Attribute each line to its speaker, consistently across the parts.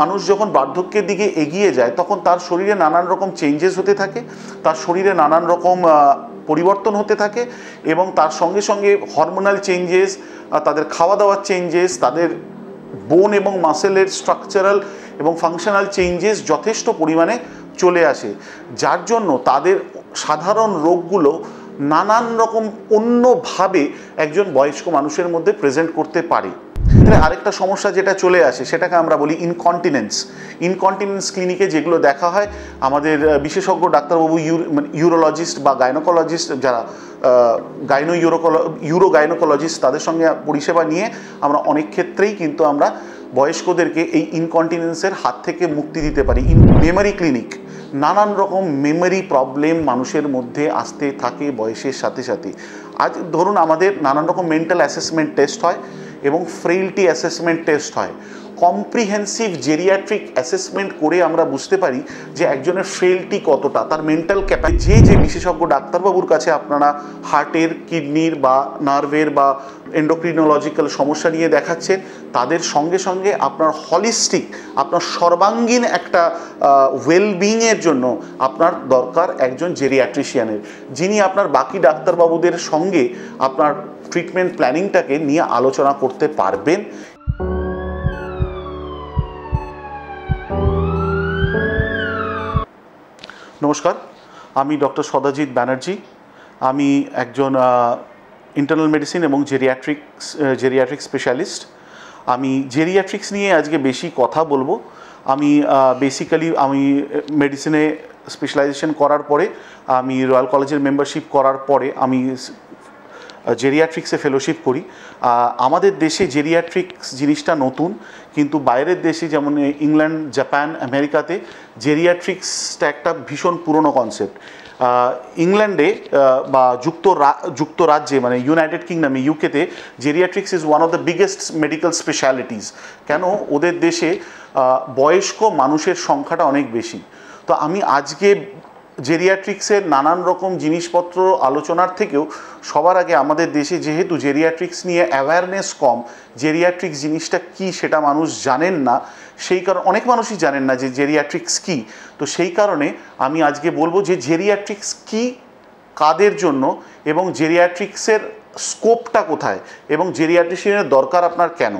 Speaker 1: মানুষ যখন বার্ধক্যের দিকে এগিয়ে যায় তখন তার শরীরে নানান রকম চেঞ্জেস হতে থাকে তার শরীরে নানান রকম পরিবর্তন হতে থাকে এবং তার সঙ্গে সঙ্গে হরমোনাল চেঞ্জেস তাদের খাওয়া দাওয়ার চেঞ্জেস তাদের বোন এবং মাসেলের স্ট্রাকচারাল এবং ফাংশনাল চেঞ্জেস যথেষ্ট পরিমাণে চলে আসে যার জন্য তাদের সাধারণ রোগগুলো নানান রকম অন্যভাবে একজন বয়স্ক মানুষের মধ্যে প্রেজেন্ট করতে পারে তাহলে আরেকটা সমস্যা যেটা চলে আসে সেটাকে আমরা বলি ইনকন্টিনেন্স ইনকন্টিনেন্স ক্লিনিকে যেগুলো দেখা হয় আমাদের বিশেষজ্ঞ ডাক্তারবাবু ইউর মানে ইউরোলজিস্ট বা গাইনোকোলজিস্ট যারা গাইনো ইউরোকল ইউরো গাইনোকোলজিস্ট তাদের সঙ্গে পরিষেবা নিয়ে আমরা অনেক ক্ষেত্রেই কিন্তু আমরা বয়স্কদেরকে এই ইনকন্টিনেন্সের হাত থেকে মুক্তি দিতে পারি মেমারি ক্লিনিক নানান রকম মেমোরি প্রবলেম মানুষের মধ্যে আসতে থাকে বয়সের সাথে সাথে আজ ধরুন আমাদের নানান রকম মেন্টাল অ্যাসেসমেন্ট টেস্ট হয় फ्रेलटी एसेसमेंट टेस्ट है কম্প্রিহেন্সিভ জেরিয়াট্রিক অ্যাসেসমেন্ট করে আমরা বুঝতে পারি যে একজনের ফেলটি কতটা তার মেন্টাল ক্যাপাসিটি যে যে বিশেষজ্ঞ ডাক্তারবাবুর কাছে আপনারা হার্টের কিডনির বা নার্ভের বা এন্ডোক্রিনোলজিক্যাল সমস্যা নিয়ে দেখাচ্ছেন তাদের সঙ্গে সঙ্গে আপনার হলিস্টিক আপনার সর্বাঙ্গীন একটা ওয়েলবিংয়ের জন্য আপনার দরকার একজন জেরিয়াট্রিশিয়ানের যিনি আপনার বাকি ডাক্তারবাবুদের সঙ্গে আপনার ট্রিটমেন্ট প্ল্যানিংটাকে নিয়ে আলোচনা করতে পারবেন নমস্কার আমি ডক্টর সদাজিৎ ব্যানার্জি আমি একজন ইন্টারনাল মেডিসিন এবং জেরিয়াট্রিক্স জেরিয়াট্রিক স্পেশালিস্ট আমি জেরিয়াট্রিক্স নিয়ে আজকে বেশি কথা বলবো আমি বেসিক্যালি আমি মেডিসিনে স্পেশালাইজেশন করার পরে আমি রয়্যাল কলেজের মেম্বারশিপ করার পরে আমি জেরিয়াট্রিক্সে ফেলোশিপ করি আমাদের দেশে জেরিয়াট্রিক্স জিনিসটা নতুন কিন্তু বাইরের দেশে যেমন ইংল্যান্ড জাপান আমেরিকাতে জেরিয়াট্রিক্সটা একটা ভীষণ পুরনো কনসেপ্ট ইংল্যান্ডে বা যুক্ত যুক্তরাজ্যে মানে ইউনাইটেড কিংডমে ইউকেতে geriatrics is one of the biggest medical specialities কেন ওদের দেশে বয়স্ক মানুষের সংখ্যাটা অনেক বেশি তো আমি আজকে জেরিয়াট্রিক্সের নানান রকম জিনিসপত্র আলোচনার থেকেও সবার আগে আমাদের দেশে যেহেতু জেরিয়াট্রিক্স নিয়ে অ্যাওয়ারনেস কম জেরিয়াট্রিক্স জিনিসটা কি সেটা মানুষ জানেন না সেই কারণে অনেক মানুষই জানেন না যে জেরিয়াট্রিক্স কি তো সেই কারণে আমি আজকে বলবো যে জেরিয়াট্রিক্স কি কাদের জন্য এবং জেরিয়াট্রিক্সের স্কোপটা কোথায় এবং জেরিয়াট্রিশিয়ানের দরকার আপনার কেন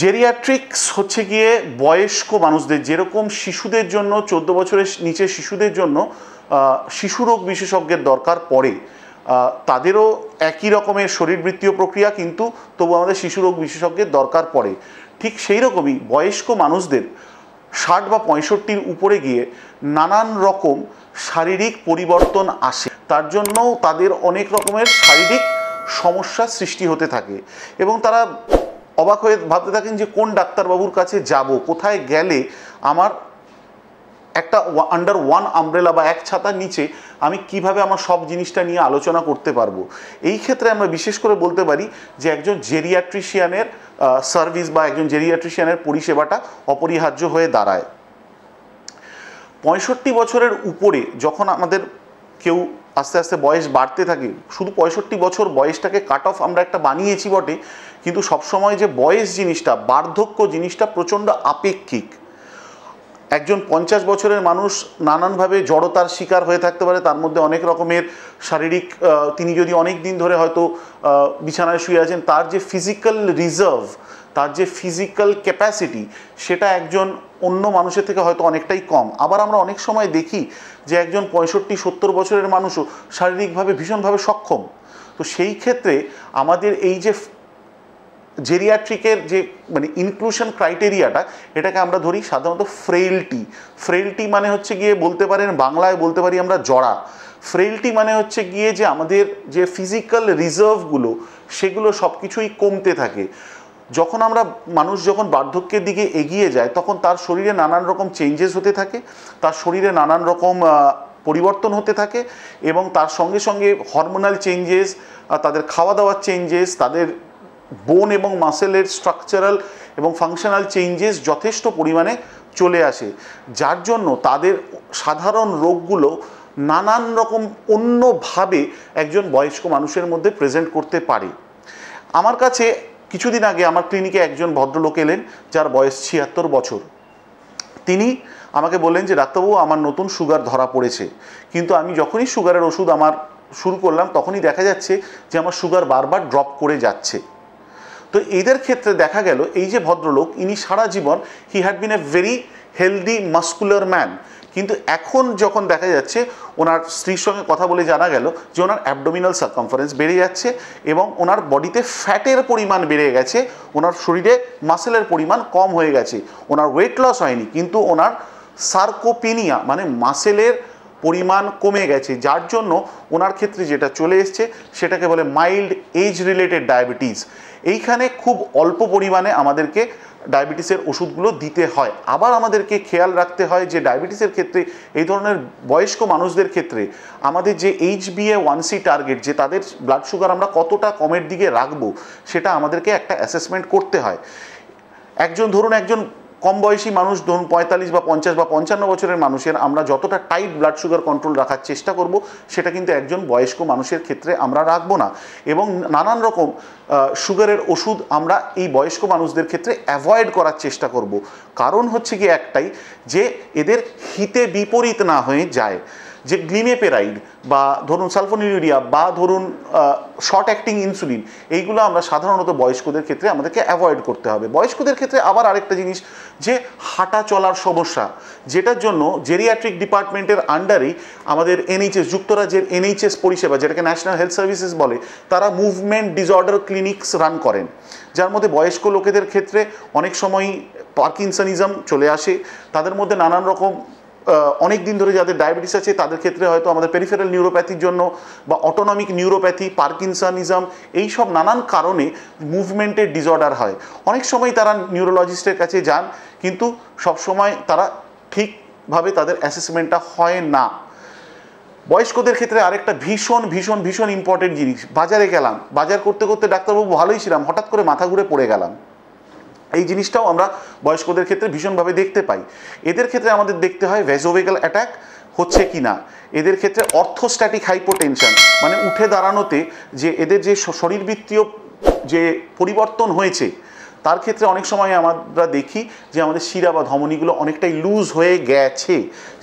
Speaker 1: জেরিয়াট্রিক্স হচ্ছে গিয়ে বয়স্ক মানুষদের যেরকম শিশুদের জন্য চোদ্দো বছরের নিচে শিশুদের জন্য শিশুরোগ বিশেষজ্ঞের দরকার পড়ে তাদেরও একই রকমের শরীরবৃত্তীয় প্রক্রিয়া কিন্তু তবু আমাদের শিশুরোগ বিশেষজ্ঞের দরকার পড়ে ঠিক সেই রকমই বয়স্ক মানুষদের ষাট বা পঁয়ষট্টির উপরে গিয়ে নানান রকম শারীরিক পরিবর্তন আসে তার জন্য তাদের অনেক রকমের শারীরিক সমস্যা সৃষ্টি হতে থাকে এবং তারা অবাক হয়ে ভাবতে থাকেন যে কোন ডাক্তারবাবুর কাছে যাব কোথায় গেলে আমার একটা আন্ডার ওয়ান আমব্রেলা বা এক ছাতার নিচে আমি কিভাবে আমার সব জিনিসটা নিয়ে আলোচনা করতে পারবো এই ক্ষেত্রে আমরা বিশেষ করে বলতে পারি যে একজন জেরিয়াট্রিশিয়ানের সার্ভিস বা একজন জেরিয়াট্রিশিয়ানের পরিষেবাটা অপরিহার্য হয়ে দাঁড়ায় পঁয়ষট্টি বছরের উপরে যখন আমাদের কেউ আস্তে আস্তে বয়স বাড়তে থাকে শুধু পঁয়ষট্টি বছর বয়সটাকে কাট অফ আমরা একটা বানিয়েছি বটে কিন্তু সবসময় যে বয়স জিনিসটা বার্ধক্য জিনিসটা প্রচণ্ড আপেক্ষিক একজন পঞ্চাশ বছরের মানুষ নানানভাবে জড়তার শিকার হয়ে থাকতে পারে তার মধ্যে অনেক রকমের শারীরিক তিনি যদি অনেক দিন ধরে হয়তো বিছানায় শুয়ে আছেন তার যে ফিজিক্যাল রিজার্ভ তার যে ফিজিক্যাল ক্যাপাসিটি সেটা একজন অন্য মানুষের থেকে হয়তো অনেকটাই কম আবার আমরা অনেক সময় দেখি যে একজন পঁয়ষট্টি সত্তর বছরের মানুষও শারীরিকভাবে ভীষণভাবে সক্ষম তো সেই ক্ষেত্রে আমাদের এই যে জেরিয়াট্রিকের যে মানে ইনক্লুশন ক্রাইটেরিয়াটা এটাকে আমরা ধরি সাধারণত ফ্রেইলটি ফ্রেইলটি মানে হচ্ছে গিয়ে বলতে পারেন বাংলায় বলতে পারি আমরা জড়া ফ্রেইলটি মানে হচ্ছে গিয়ে যে আমাদের যে ফিজিক্যাল রিজার্ভগুলো সেগুলো সব কিছুই কমতে থাকে যখন আমরা মানুষ যখন বার্ধক্যের দিকে এগিয়ে যায় তখন তার শরীরে নানান রকম চেঞ্জেস হতে থাকে তার শরীরে নানান রকম পরিবর্তন হতে থাকে এবং তার সঙ্গে সঙ্গে হরমোনাল চেঞ্জেস তাদের খাওয়া দাওয়ার চেঞ্জেস তাদের বোন এবং মাসেলের স্ট্রাকচারাল এবং ফাংশনাল চেঞ্জেস যথেষ্ট পরিমাণে চলে আসে যার জন্য তাদের সাধারণ রোগগুলো নানান রকম অন্যভাবে একজন বয়স্ক মানুষের মধ্যে প্রেজেন্ট করতে পারে আমার কাছে কিছুদিন আগে আমার ক্লিনিকে একজন ভদ্রলোক এলেন যার বয়স ছিয়াত্তর বছর তিনি আমাকে বললেন যে ডাক্তারবাবু আমার নতুন সুগার ধরা পড়েছে কিন্তু আমি যখনই সুগারের ওষুধ আমার শুরু করলাম তখনই দেখা যাচ্ছে যে আমার সুগার বারবার ড্রপ করে যাচ্ছে তো এদের ক্ষেত্রে দেখা গেল এই যে ভদ্রলোক ইনি সারা জীবন he had been a very healthy muscular man কিন্তু এখন যখন দেখা যাচ্ছে ওনার স্ত্রীর সঙ্গে কথা বলে জানা গেল যে ওনার অ্যাবডোমিনাল সার্কমফারেন্স বেড়ে যাচ্ছে এবং ওনার বডিতে ফ্যাটের পরিমাণ বেড়ে গেছে ওনার শরীরে মাসেলের পরিমাণ কম হয়ে গেছে ওনার ওয়েট লস হয়নি কিন্তু ওনার সার্কোপেনিয়া মানে মাসেলের পরিমাণ কমে গেছে যার জন্য ওনার ক্ষেত্রে যেটা চলে এসছে সেটাকে বলে মাইল্ড এজ রিলেটেড ডায়াবেটিস এইখানে খুব অল্প পরিমাণে আমাদেরকে ডায়াবেটিসের ওষুধগুলো দিতে হয় আবার আমাদেরকে খেয়াল রাখতে হয় যে ডায়াবেটিসের ক্ষেত্রে এই ধরনের বয়স্ক মানুষদের ক্ষেত্রে আমাদের যে H B A one C target যে তাদের ব্লাড সুগার আমরা কতটা কমের দিকে রাখবো সেটা আমাদেরকে একটা অ্যাসেসমেন্ট করতে হয় একজন ধরুন একজন কম বয়সী মানুষ ধরুন পঁয়তাল্লিশ বা পঞ্চাশ বা পঞ্চান্ন বছরের মানুষের আমরা যতটা টাইট ব্লাড সুগার কন্ট্রোল রাখার চেষ্টা করব সেটা কিন্তু একজন বয়স্ক মানুষের ক্ষেত্রে আমরা রাখবো না এবং নানান রকম সুগারের ওষুধ আমরা এই বয়স্ক মানুষদের ক্ষেত্রে অ্যাভয়েড করার চেষ্টা করব কারণ হচ্ছে কি একটাই যে এদের হিতে বিপরীত না হয়ে যায় যে গ্লিমেপেরাইড বা ধরুন সালফোনিউরিয়া বা ধরুন শর্ট অ্যাক্টিং ইনসুলিন এইগুলো আমরা সাধারণত বয়স্কদের ক্ষেত্রে আমাদেরকে অ্যাভয়েড করতে হবে বয়স্কদের ক্ষেত্রে আবার আরেকটা জিনিস যে হাঁটা চলার সমস্যা যেটার জন্য জেরিয়াট্রিক ডিপার্টমেন্টের আন্ডারেই আমাদের এনএইচএস যুক্তরাজ্যের এনএইচএস পরিষেবা যেটাকে ন্যাশনাল হেলথ সার্ভিসেস বলে তারা মুভমেন্ট ডিসঅর্ডার ক্লিনিক্স রান করেন যার মধ্যে বয়স্ক লোকেদের ক্ষেত্রে অনেক সময়ই পার্কিনসনিজম চলে আসে তাদের মধ্যে নানান রকম অনেক দিন ধরে যাদের ডায়াবেটিস আছে তাদের ক্ষেত্রে হয়তো আমাদের পেরিফেরাল নিউরোপ্যাথির জন্য বা অটোনমিক নিউরোপ্যাথি পার্কিনসানিজম এই সব নানান কারণে মুভমেন্টের ডিসঅর্ডার হয় অনেক সময় তারা নিউরোলজিস্টের কাছে যান কিন্তু সবসময় তারা ঠিকভাবে তাদের অ্যাসেসমেন্টটা হয় না বয়স্কদের ক্ষেত্রে আরেকটা ভীষণ ভীষণ ভীষণ ইম্পর্টেন্ট জিনিস বাজারে গেলাম বাজার করতে করতে ডাক্তারবাবু ভালোই ছিলাম হঠাৎ করে মাথা ঘুরে পড়ে গেলাম এই জিনিসটাও আমরা বয়স্কদের ক্ষেত্রে ভীষণভাবে দেখতে পাই এদের ক্ষেত্রে আমাদের দেখতে হয় ভেজোভেগাল অ্যাট্যাক হচ্ছে কি না এদের ক্ষেত্রে অর্থোস্ট্যাটিক হাইপোটেনশন মানে উঠে দাঁড়ানোতে যে এদের যে শরীরবৃত্তীয় যে পরিবর্তন হয়েছে তার ক্ষেত্রে অনেক সময় আমরা দেখি যে আমাদের শিরা বা ধমনীগুলো অনেকটাই লুজ হয়ে গেছে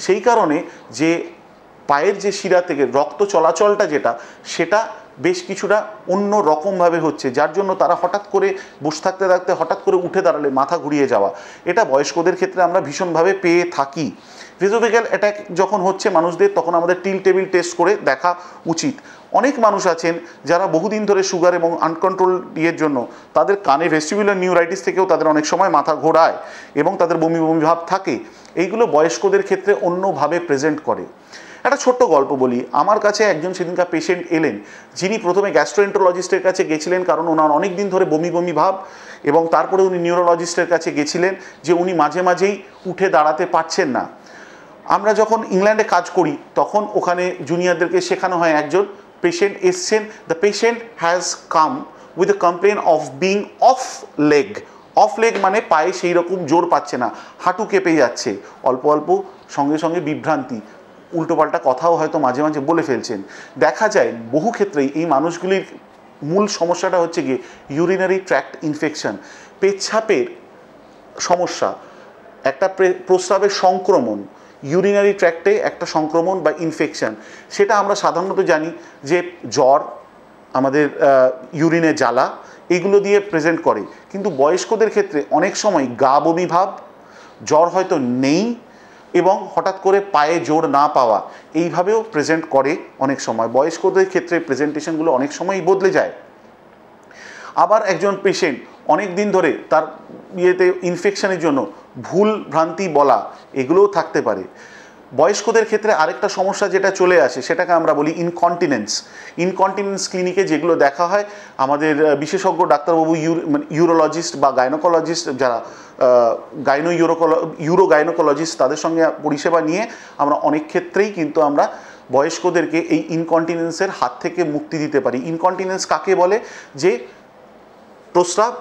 Speaker 1: সেই কারণে যে পায়ের যে শিরা থেকে রক্ত চলাচলটা যেটা সেটা বেশ কিছুটা অন্য রকমভাবে হচ্ছে যার জন্য তারা হঠাৎ করে বসে থাকতে থাকতে হঠাৎ করে উঠে দাঁড়ালে মাথা ঘুরিয়ে যাওয়া এটা বয়স্কদের ক্ষেত্রে আমরা ভীষণভাবে পেয়ে থাকি ফিজোফিক্যাল অ্যাট্যাক যখন হচ্ছে মানুষদের তখন আমাদের টিল টেবিল টেস্ট করে দেখা উচিত অনেক মানুষ আছেন যারা বহুদিন ধরে সুগার এবং আনকন্ট্রোল ইয়ের জন্য তাদের কানে ভেস্টিবুলার নিউরাইটিস থেকেও তাদের অনেক সময় মাথা ঘোরায় এবং তাদের বমি বমি ভাব থাকে এইগুলো বয়স্কদের ক্ষেত্রে অন্যভাবে প্রেজেন্ট করে একটা ছোট্ট গল্প বলি আমার কাছে একজন সেদিনকার পেশেন্ট এলেন যিনি প্রথমে গ্যাস্ট্রোএন্ট্রোলজিস্টের কাছে গেছিলেন কারণ ওনার অনেক দিন ধরে বমি বমি ভাব এবং তারপরে উনি নিউরোলজিস্টের কাছে গেছিলেন যে উনি মাঝে মাঝেই উঠে দাঁড়াতে পারছেন না আমরা যখন ইংল্যান্ডে কাজ করি তখন ওখানে জুনিয়রদেরকে শেখানো হয় একজন পেশেন্ট এসছেন the patient has come with a complain of being off leg off leg মানে পায়ে সেই রকম জোর পাচ্ছে না হাঁটু কেঁপে যাচ্ছে অল্প অল্প সঙ্গে সঙ্গে বিভ্রান্তি উল্টোপাল্টা কথাও হয়তো মাঝে মাঝে বলে ফেলছেন দেখা যায় বহু ক্ষেত্রেই এই মানুষগুলির মূল সমস্যাটা হচ্ছে গিয়ে ইউরিনারি ট্র্যাক্ট ইনফেকশন পেচ্ছাপের সমস্যা একটা প্রস্রাবের সংক্রমণ ইউরিনারি ট্র্যাক্টে একটা সংক্রমণ বা ইনফেকশান সেটা আমরা সাধারণত জানি যে জ্বর আমাদের ইউরিনে জ্বালা এগুলো দিয়ে প্রেজেন্ট করে কিন্তু বয়স্কদের ক্ষেত্রে অনেক সময় গা বমি ভাব জ্বর হয়তো নেই এবং হঠাৎ করে পায়ে জোর না পাওয়া এইভাবেও প্রেজেন্ট করে অনেক সময় বয়স্কদের ক্ষেত্রে প্রেজেন্টেশনগুলো অনেক সময়ই বদলে যায় আবার একজন পেশেন্ট অনেক দিন ধরে তার ইয়েতে ইনফেকশনের জন্য ভুল ভ্রান্তি বলা এগুলোও থাকতে পারে বয়স্কদের ক্ষেত্রে আরেকটা সমস্যা যেটা চলে আসে সেটাকে আমরা বলি ইনকন্টিনেন্স ইনকন্টিনেন্স ক্লিনিকে যেগুলো দেখা হয় আমাদের বিশেষজ্ঞ ডাক্তারবাবু ইউর মানে ইউরোলজিস্ট বা গাইনোকোলজিস্ট যারা গাইনো ইউরোকোলো ইউরো গাইনোকোলজিস্ট তাদের সঙ্গে পরিষেবা নিয়ে আমরা অনেক ক্ষেত্রেই কিন্তু আমরা বয়স্কদেরকে এই ইনকন্টিনেন্সের হাত থেকে মুক্তি দিতে পারি ইনকন্টিনেন্স কাকে বলে যে প্রস্রাব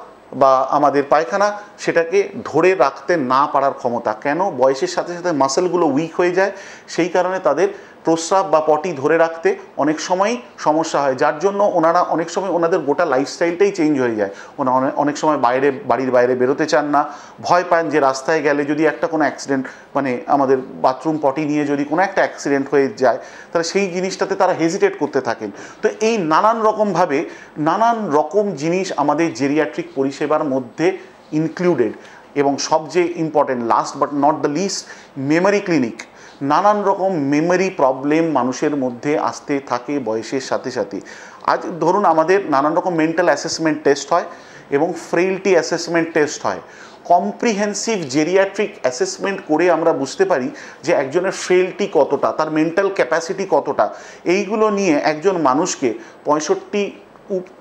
Speaker 1: বা আমাদের পায়খানা সেটাকে ধরে রাখতে না পারার ক্ষমতা কেন বয়সের সাথে সাথে মাসেলগুলো উইক হয়ে যায় সেই কারণে তাদের প্রস্রাব বা পটি ধরে রাখতে অনেক সময়ই সমস্যা হয় যার জন্য ওনারা অনেক সময় ওনাদের গোটা লাইফস্টাইলটাই চেঞ্জ হয়ে যায় ওনারা অনেক সময় বাইরে বাড়ির বাইরে বেরোতে চান না ভয় পান যে রাস্তায় গেলে যদি একটা কোনো অ্যাক্সিডেন্ট মানে আমাদের বাথরুম পটি নিয়ে যদি কোনো একটা অ্যাক্সিডেন্ট হয়ে যায় তাহলে সেই জিনিসটাতে তারা হেজিটেট করতে থাকেন তো এই নানান রকমভাবে নানান রকম জিনিস আমাদের জেরিয়াট্রিক পরিষেবার মধ্যে ইনক্লুডেড এবং সবচেয়ে important last but not the least memory clinic নানান রকম মেমোরি প্রবলেম মানুষের মধ্যে আসতে থাকে বয়সের সাথে সাথে আজ ধরুন আমাদের নানান রকম মেন্টাল অ্যাসেসমেন্ট টেস্ট হয় এবং ফ্রেইলটি অ্যাসেসমেন্ট টেস্ট হয় কম্প্রিহেন্সিভ জেরিয়াট্রিক অ্যাসেসমেন্ট করে আমরা বুঝতে পারি যে একজনের ফ্রেইলটি কতটা তার মেন্টাল ক্যাপাসিটি কতটা এইগুলো নিয়ে একজন মানুষকে পঁয়ষট্টি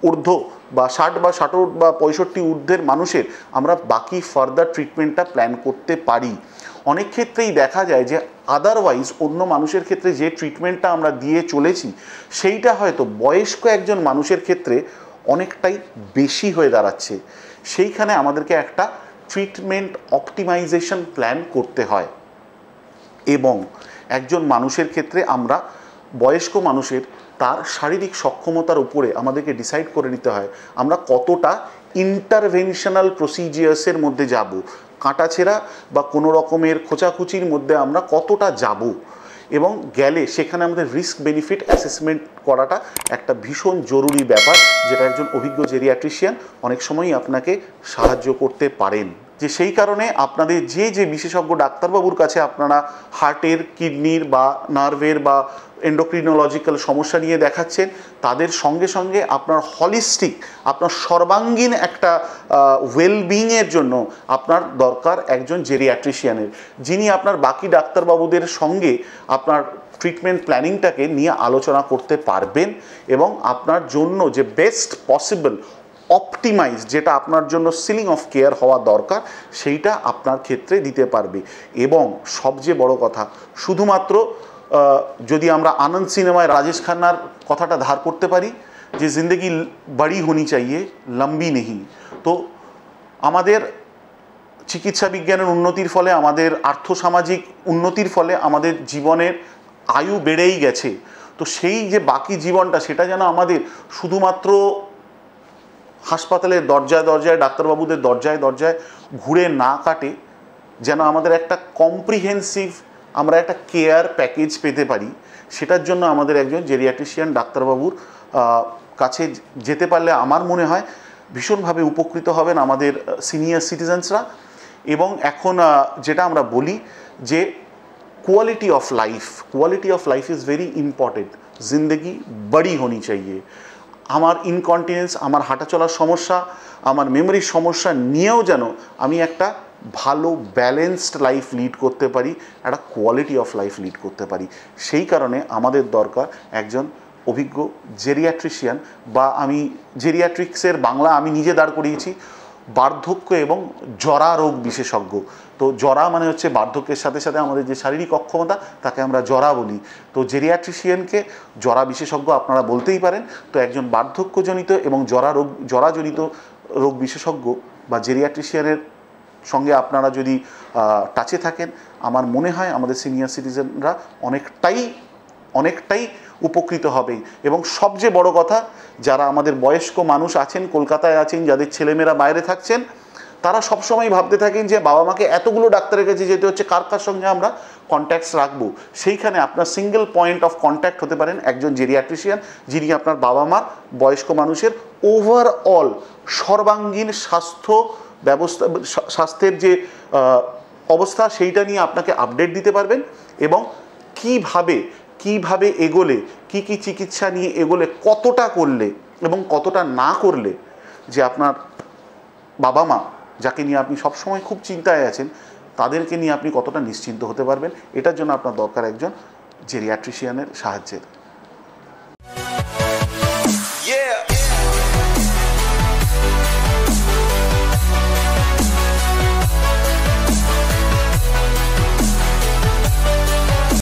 Speaker 1: ঊর্ধ্ব বা ষাট বা ষাট বা পঁয়ষট্টি ঊর্ধ্বের মানুষের আমরা বাকি ফার্দার ট্রিটমেন্টটা প্ল্যান করতে পারি অনেক ক্ষেত্রেই দেখা যায় যে আদারওয়াইজ অন্য মানুষের ক্ষেত্রে যে ট্রিটমেন্টটা আমরা দিয়ে চলেছি সেইটা হয়তো বয়স্ক একজন মানুষের ক্ষেত্রে অনেকটাই বেশি হয়ে দাঁড়াচ্ছে সেইখানে আমাদেরকে একটা ট্রিটমেন্ট অপটিমাইজেশন প্ল্যান করতে হয় এবং একজন মানুষের ক্ষেত্রে আমরা বয়স্ক মানুষের তার শারীরিক সক্ষমতার উপরে আমাদেরকে ডিসাইড করে নিতে হয় আমরা কতটা ইন্টারভেনশনাল প্রসিজিয়ার্সের মধ্যে যাব কাঁটাছেঁড়া বা কোনো রকমের খোঁচাখুচির মধ্যে আমরা কতটা যাব এবং গেলে সেখানে আমাদের রিস্ক বেনিফিট অ্যাসেসমেন্ট করাটা একটা ভীষণ জরুরি ব্যাপার যেটা একজন অভিজ্ঞ জেরিয়াট্রিশিয়ান অনেক সময়ই আপনাকে সাহায্য করতে পারেন যে সেই কারণে আপনাদের যে যে বিশেষজ্ঞ ডাক্তারবাবুর কাছে আপনারা হার্টের কিডনির বা নার্ভের বা এন্ডোক্রিনোলজিক্যাল সমস্যা নিয়ে দেখাচ্ছেন তাদের সঙ্গে সঙ্গে আপনার হলিস্টিক আপনার সর্বাঙ্গীন একটা ওয়েলবিংয়ের জন্য আপনার দরকার একজন জেরিয়াট্রিশিয়ানের যিনি আপনার বাকি ডাক্তারবাবুদের সঙ্গে আপনার ট্রিটমেন্ট প্ল্যানিংটাকে নিয়ে আলোচনা করতে পারবেন এবং আপনার জন্য যে বেস্ট পসিবল অপটিমাইজ যেটা আপনার জন্য সিলিং অফ কেয়ার হওয়া দরকার সেইটা আপনার ক্ষেত্রে দিতে পারবে এবং সবচেয়ে বড় কথা শুধুমাত্র যদি আমরা আনন্দ সিনেমায় রাজেশ খান্নার কথাটা ধার করতে পারি যে জিন্দগি বাড়ি হনি চাইয়ে লম্বি নেহি তো আমাদের চিকিৎসা বিজ্ঞানের উন্নতির ফলে আমাদের আর্থসামাজিক উন্নতির ফলে আমাদের জীবনের আয়ু বেড়েই গেছে তো সেই যে বাকি জীবনটা সেটা যেন আমাদের শুধুমাত্র হাসপাতালের দরজায় দরজায় ডাক্তারবাবুদের দরজায় দরজায় ঘুরে না কাটে যেন আমাদের একটা কম্প্রিহেন্সিভ আমরা একটা কেয়ার প্যাকেজ পেতে পারি সেটার জন্য আমাদের একজন জেরিয়াট্রিশিয়ান ডাক্তারবাবুর কাছে যেতে পারলে আমার মনে হয় ভীষণভাবে উপকৃত হবেন আমাদের সিনিয়র সিটিজেন্সরা এবং এখন যেটা আমরা বলি যে quality of life quality of life is very important জিন্দগি বড়ি হনি চাইয়ে আমার ইনকন্টিনেন্স আমার হাঁটাচলার সমস্যা আমার মেমোরির সমস্যা নিয়েও যেন আমি একটা ভালো ব্যালেন্সড লাইফ লিড করতে পারি একটা কোয়ালিটি অফ লাইফ লিড করতে পারি সেই কারণে আমাদের দরকার একজন অভিজ্ঞ জেরিয়াট্রিশিয়ান বা আমি জেরিয়াট্রিক্সের বাংলা আমি নিজে দাঁড় করিয়েছি বার্ধক্য এবং জরা রোগ বিশেষজ্ঞ তো জরা মানে হচ্ছে বার্ধক্যের সাথে সাথে আমাদের যে শারীরিক অক্ষমতা তাকে আমরা জরা বলি তো জেরিয়াট্রিশিয়ানকে জরা বিশেষজ্ঞ আপনারা বলতেই পারেন তো একজন বার্ধক্যজনিত এবং জরা রোগ জরাজনিত রোগ বিশেষজ্ঞ বা জেরিয়াট্রিশিয়ানের সঙ্গে আপনারা যদি টাচে থাকেন আমার মনে হয় আমাদের সিনিয়র সিটিজেনরা অনেকটাই অনেকটাই উপকৃত হবে এবং সবচেয়ে বড় কথা যারা আমাদের বয়স্ক মানুষ আছেন কলকাতায় আছেন যাদের ছেলেমেয়েরা বাইরে থাকছেন তারা সবসময় ভাবতে থাকেন যে বাবা মাকে এতগুলো ডাক্তারের কাছে যেতে হচ্ছে কার কার সঙ্গে আমরা কন্ট্যাক্টস রাখবো সেইখানে আপনার সিঙ্গেল পয়েন্ট অফ কন্ট্যাক্ট হতে পারেন একজন জেরিয়াট্রিশিয়ান যিনি আপনার বাবা মার বয়স্ক মানুষের ওভারঅল সর্বাঙ্গীন স্বাস্থ্য ব্যবস্থা স্বাস্থ্যের যে অবস্থা সেইটা নিয়ে আপনাকে আপডেট দিতে পারবেন এবং কিভাবে কিভাবে এগোলে কি কি চিকিৎসা নিয়ে এগোলে কতটা করলে এবং কতটা না করলে যে আপনার বাবা মা যাকে নিয়ে আপনি সবসময় খুব চিন্তায় আছেন তাদেরকে নিয়ে আপনি কতটা নিশ্চিন্ত হতে পারবেন এটার জন্য আপনার দরকার একজন জেরিয়াট্রিশিয়ানের সাহায্যের